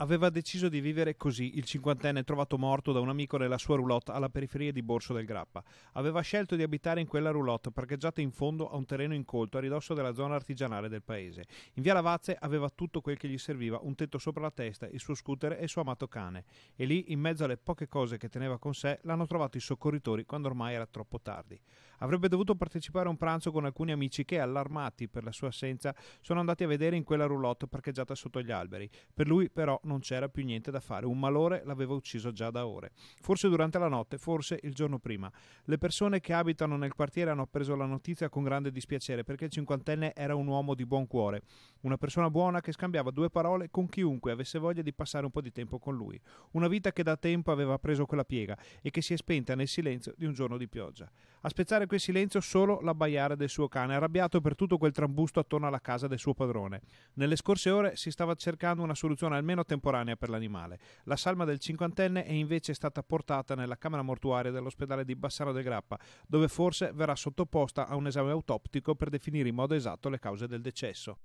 aveva deciso di vivere così il cinquantenne trovato morto da un amico nella sua roulotte alla periferia di Borso del Grappa. Aveva scelto di abitare in quella roulotte parcheggiata in fondo a un terreno incolto a ridosso della zona artigianale del paese. In via Lavazze aveva tutto quel che gli serviva, un tetto sopra la testa, il suo scooter e il suo amato cane. E lì, in mezzo alle poche cose che teneva con sé, l'hanno trovato i soccorritori quando ormai era troppo tardi. Avrebbe dovuto partecipare a un pranzo con alcuni amici che, allarmati per la sua assenza, sono andati a vedere in quella roulotte parcheggiata sotto gli alberi. Per lui, però, non non c'era più niente da fare. Un malore l'aveva ucciso già da ore. Forse durante la notte, forse il giorno prima. Le persone che abitano nel quartiere hanno appreso la notizia con grande dispiacere perché il cinquantenne era un uomo di buon cuore. Una persona buona che scambiava due parole con chiunque avesse voglia di passare un po' di tempo con lui. Una vita che da tempo aveva preso quella piega e che si è spenta nel silenzio di un giorno di pioggia. A spezzare quel silenzio solo l'abbaiare del suo cane, arrabbiato per tutto quel trambusto attorno alla casa del suo padrone. Nelle scorse ore si stava cercando una soluzione almeno temporanea per l'animale. La salma del cinquantenne è invece stata portata nella camera mortuaria dell'ospedale di Bassano del Grappa, dove forse verrà sottoposta a un esame autoptico per definire in modo esatto le cause del decesso.